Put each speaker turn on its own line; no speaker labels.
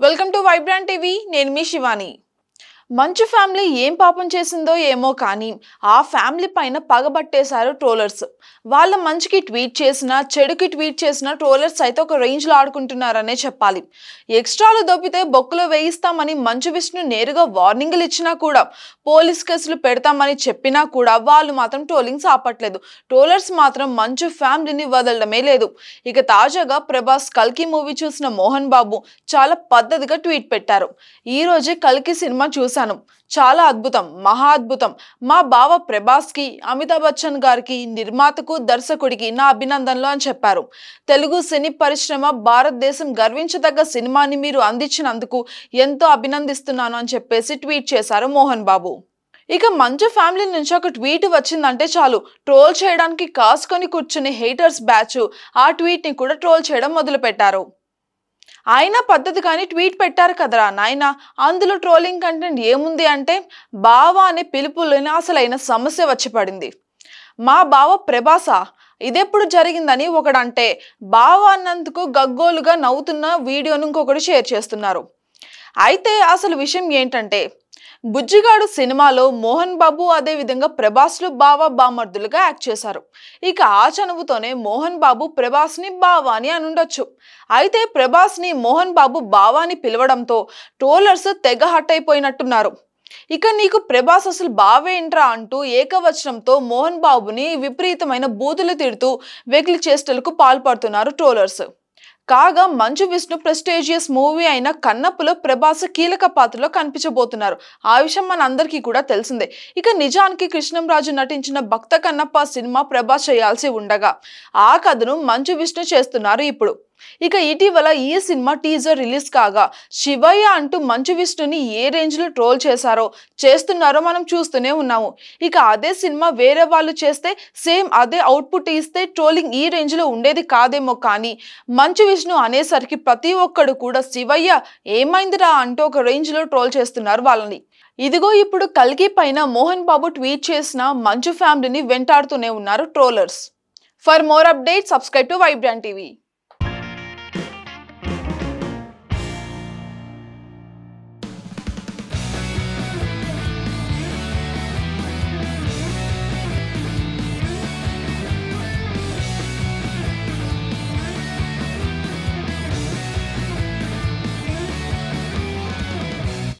Welcome to vibrant TV नैन Shivani Manchu family ఏం పాపం చేసిందో ఏమో కానీ ఆ ఫ్యామిలీ పైన పగబట్టేశారు ట్రోలర్స్ వాళ్ళ మంచికి ట్వీట్ చేసిన చెడుకి ట్వీట్ చేసిన ట్రోలర్స్ అయితే ఒక రేంజ్లో ఆడుకుంటున్నారనే చెప్పాలి ఎక్స్ట్రాలు దొబ్బితే బొక్కులో వేయిస్తామని మంచు విష్ణు నేరుగా వార్నింగ్లు ఇచ్చినా కూడా పోలీస్ కేసులు పెడతామని చెప్పినా కూడా వాళ్ళు మాత్రం ట్రోలింగ్స్ ఆపట్లేదు ట్రోలర్స్ మాత్రం మంచు ఫ్యామిలీని వదలడమే లేదు ఇక తాజాగా ప్రభాస్ కల్కి మూవీ చూసిన మోహన్ బాబు చాలా పద్ధతిగా ట్వీట్ పెట్టారు ఈరోజే కల్కి సినిమా చూసాం చేశాను చాలా అద్భుతం మహా అద్భుతం మా బావ ప్రభాస్కి అమితాబ్ బచ్చన్ గారికి నిర్మాతకు దర్శకుడికి నా అభినందనలు అని చెప్పారు తెలుగు సినీ పరిశ్రమ భారతదేశం గర్వించదగ్గ సినిమాని మీరు అందించినందుకు ఎంతో అభినందిస్తున్నాను అని చెప్పేసి ట్వీట్ చేశారు మోహన్ బాబు ఇక మంచు ఫ్యామిలీ నుంచి ఒక ట్వీట్ వచ్చిందంటే చాలు ట్రోల్ చేయడానికి కాసుకొని కూర్చునే హేటర్స్ బ్యాచ్ ఆ ట్వీట్ని కూడా ట్రోల్ చేయడం మొదలుపెట్టారు ఆయన పద్ధతి కానీ ట్వీట్ పెట్టారు కదరా నాయన అందులో ట్రోలింగ్ కంటెంట్ ఏముంది అంటే బావ అనే పిలుపులోని అసలైన సమస్య వచ్చి పడింది మా బావ ప్రభాస ఇదెప్పుడు జరిగిందని ఒకడంటే బావ అన్నందుకు గగ్గోలుగా నవ్వుతున్న వీడియోను ఇంకొకడు షేర్ చేస్తున్నారు అయితే అసలు విషయం ఏంటంటే బుజ్జిగాడు సినిమాలో మోహన్ బాబు అదే విధంగా ప్రభాస్లు బావ బామర్దులుగా యాక్ట్ చేశారు ఇక ఆ చనువుతోనే మోహన్ బాబు ప్రభాస్ని బావా అని అనుండొచ్చు అయితే ప్రభాస్ని మోహన్ బాబు బావా అని పిలవడంతో ట్రోలర్స్ తెగ హట్ అయిపోయినట్టున్నారు ఇక నీకు ప్రభాస్ అసలు బావేంట్రా అంటూ ఏకవచనంతో మోహన్ బాబుని విపరీతమైన బూతులు తిడుతూ వెకిలి చేష్టలకు పాల్పడుతున్నారు ట్రోలర్స్ కాగా మంజు విష్ణు ప్రెస్టేజియస్ మూవీ అయిన కన్నప్పలో ప్రభాస్ కీలక పాత్రలో కనిపించబోతున్నారు ఆ విషయం మన అందరికీ కూడా తెలిసిందే ఇక నిజానికి కృష్ణంరాజు నటించిన భక్త కన్నప్ప సినిమా ప్రభాస్ చేయాల్సి ఉండగా ఆ కథను మంజు విష్ణు చేస్తున్నారు ఇప్పుడు ఇక ఇటీవల ఈ సినిమా టీజర్ రిలీజ్ కాగా శివయ్య అంటూ మంచు విష్ణుని ఏ రేంజ్లో ట్రోల్ చేశారో చేస్తున్నారో మనం చూస్తూనే ఉన్నాము ఇక అదే సినిమా వేరే వాళ్ళు చేస్తే సేమ్ అదే అవుట్పుట్ ఇస్తే ట్రోలింగ్ ఈ రేంజ్లో ఉండేది కాదేమో కానీ మంచు విష్ణు అనేసరికి ప్రతి ఒక్కడు కూడా శివయ్య ఏమైందిరా అంటూ ఒక రేంజ్లో ట్రోల్ చేస్తున్నారు వాళ్ళని ఇదిగో ఇప్పుడు కల్కి పైన మోహన్ బాబు ట్వీట్ చేసిన మంచు ఫ్యామిలీని వెంటాడుతూనే ఉన్నారు trollers for more update subscribe to vibrant TV Thank you.